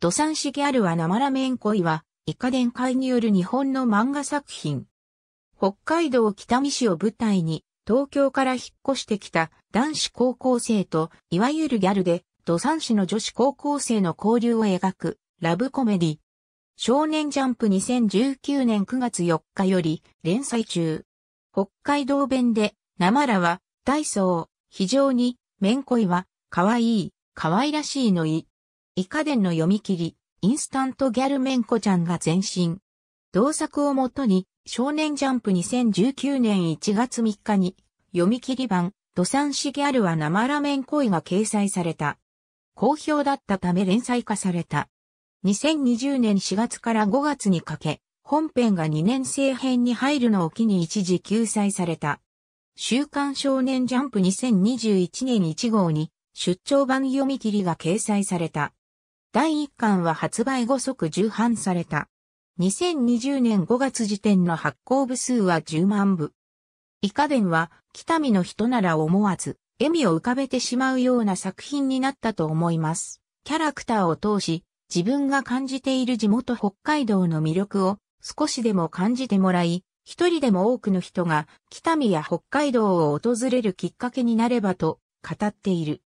ドサンシギャルは生ラメン恋は、イカ伝会による日本の漫画作品。北海道北見市を舞台に、東京から引っ越してきた男子高校生と、いわゆるギャルで、ドサン市の女子高校生の交流を描く、ラブコメディ。少年ジャンプ2019年9月4日より、連載中。北海道弁で、生らは、ダイソー、非常に、面恋は、可愛い、可愛らしいのい。イカデンの読み切り、インスタントギャルメンコちゃんが前身。同作をもとに、少年ジャンプ2019年1月3日に、読み切り版、ド産子ギャルは生ラメン恋が掲載された。好評だったため連載化された。2020年4月から5月にかけ、本編が2年生編に入るのを機に一時救済された。週刊少年ジャンプ2021年1号に出張版読み切りが掲載された。第1巻は発売後即重版された。2020年5月時点の発行部数は10万部。イカデンは、北見の人なら思わず、笑みを浮かべてしまうような作品になったと思います。キャラクターを通し、自分が感じている地元北海道の魅力を少しでも感じてもらい、一人でも多くの人が北見や北海道を訪れるきっかけになればと語っている。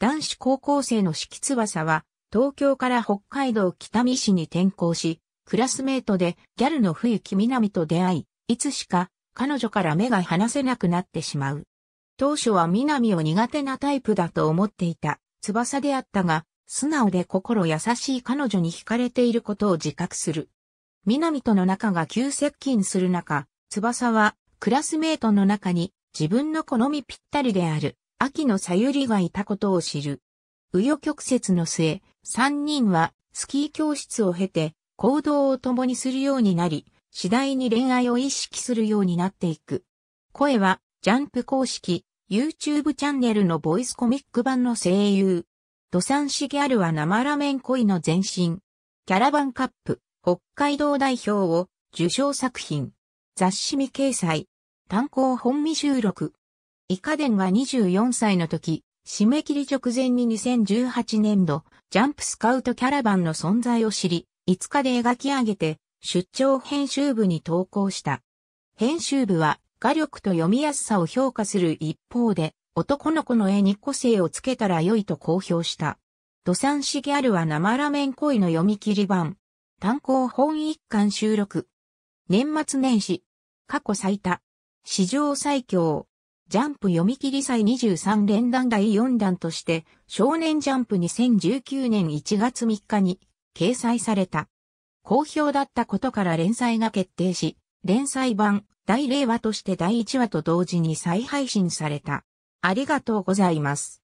男子高校生の四季翼は東京から北海道北見市に転校し、クラスメートでギャルの冬木みなみと出会い、いつしか彼女から目が離せなくなってしまう。当初はみなみを苦手なタイプだと思っていた翼であったが、素直で心優しい彼女に惹かれていることを自覚する。みなみとの仲が急接近する中、翼はクラスメートの中に自分の好みぴったりである秋のさゆりがいたことを知る。紆余曲折の末、三人はスキー教室を経て行動を共にするようになり、次第に恋愛を意識するようになっていく。声はジャンプ公式 YouTube チャンネルのボイスコミック版の声優。ドサンシギャルは生ラメン恋の前身。キャラバンカップ北海道代表を受賞作品。雑誌未掲載。単行本未収録。イカデンは24歳の時、締め切り直前に2018年度、ジャンプスカウトキャラバンの存在を知り、5日で描き上げて、出張編集部に投稿した。編集部は、画力と読みやすさを評価する一方で、男の子の絵に個性をつけたら良いと公表した。土産ンシギャルは生ラメン恋の読み切り版。単行本一巻収録。年末年始。過去最多。史上最強。ジャンプ読み切り祭23連弾第4弾として、少年ジャンプ2019年1月3日に掲載された。好評だったことから連載が決定し、連載版第0話として第1話と同時に再配信された。ありがとうございます。